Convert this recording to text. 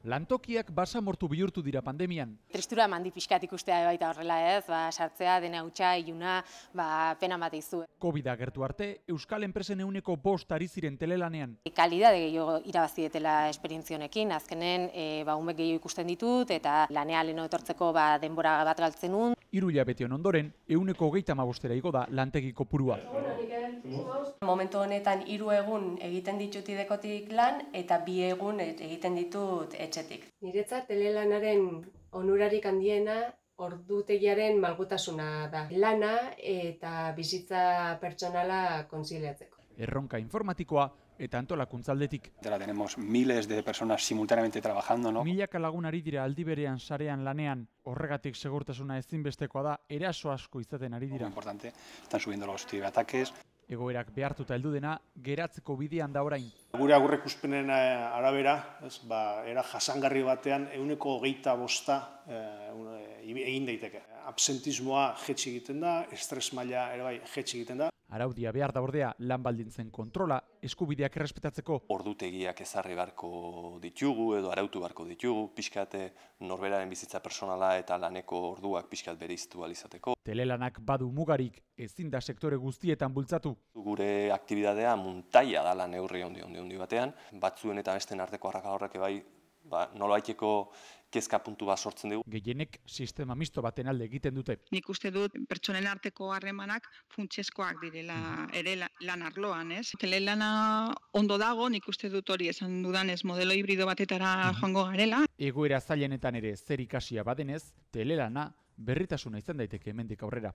Lantokiak basa mortu bihurtu dira pandemian. Tristura mandi pixkat ikustea baita horrela ez, ba, sartzea dena utxa, iluna, ba, pena bat izu. covid gertu arte, Euskal Enpresen euneko bost ari ziren telelanean. kalidade gehiago irabazietela esperientzionekin, azkenen, e, ba, unbek gehiago ikusten ditut, eta lanea leno etortzeko ba, denbora bat galtzen iruia beti ondoren, euneko hogeita mabostera igo da lantegiko purua. Momentu honetan hiru egun egiten ditut idekotik lan eta bi egun e, egiten ditut etxetik. Niretzat telelanaren onurarik handiena ordutegiaren malgutasuna da. Lana eta bizitza pertsonala kontsiliatzeko erronka informatikoa eta antolakuntzaldetik. Dela tenemos miles de personas simultaneamente trabajando, ¿no? Milla kalagunari dira aldiberean sarean lanean, horregatik segurtasuna ezinbestekoa da eraso asko izaten ari dira. Importante, están subiendo los ciberataques. Egoerak behartuta heldu dena geratzeko bidean da orain. Gure agurrekuspenen eh, arabera, ez ba, era jasangarri batean ehuneko hogeita bosta eh, eh, egin daiteke. Absentismoa jetxi egiten da, estres maila ere bai jetxi egiten da araudia behar da ordea lan baldintzen kontrola eskubideak errespetatzeko. Ordutegiak ezarri beharko ditugu edo arautu beharko ditugu, pixkate eh, norberaren bizitza personala eta laneko orduak pixkat bere iztu alizateko. Telelanak badu mugarik ezin da sektore guztietan bultzatu. Gure aktibidadea muntaia da lan eurri ondi ondi ondi batean, batzuen eta besten arteko harrakal horrek bai ba, nolaiteko kezka puntu bat sortzen dugu. Gehienek sistema misto baten alde egiten dute. Nik uste dut pertsonen arteko harremanak funtsezkoak direla ere lan arloan, ez? Tele lana ondo dago, nik uste dut hori esan dudanez modelo hibrido batetara mhm. joango garela. Egoera zailenetan ere zer ikasia badenez, telelana berritasuna izan daiteke hemendik aurrera.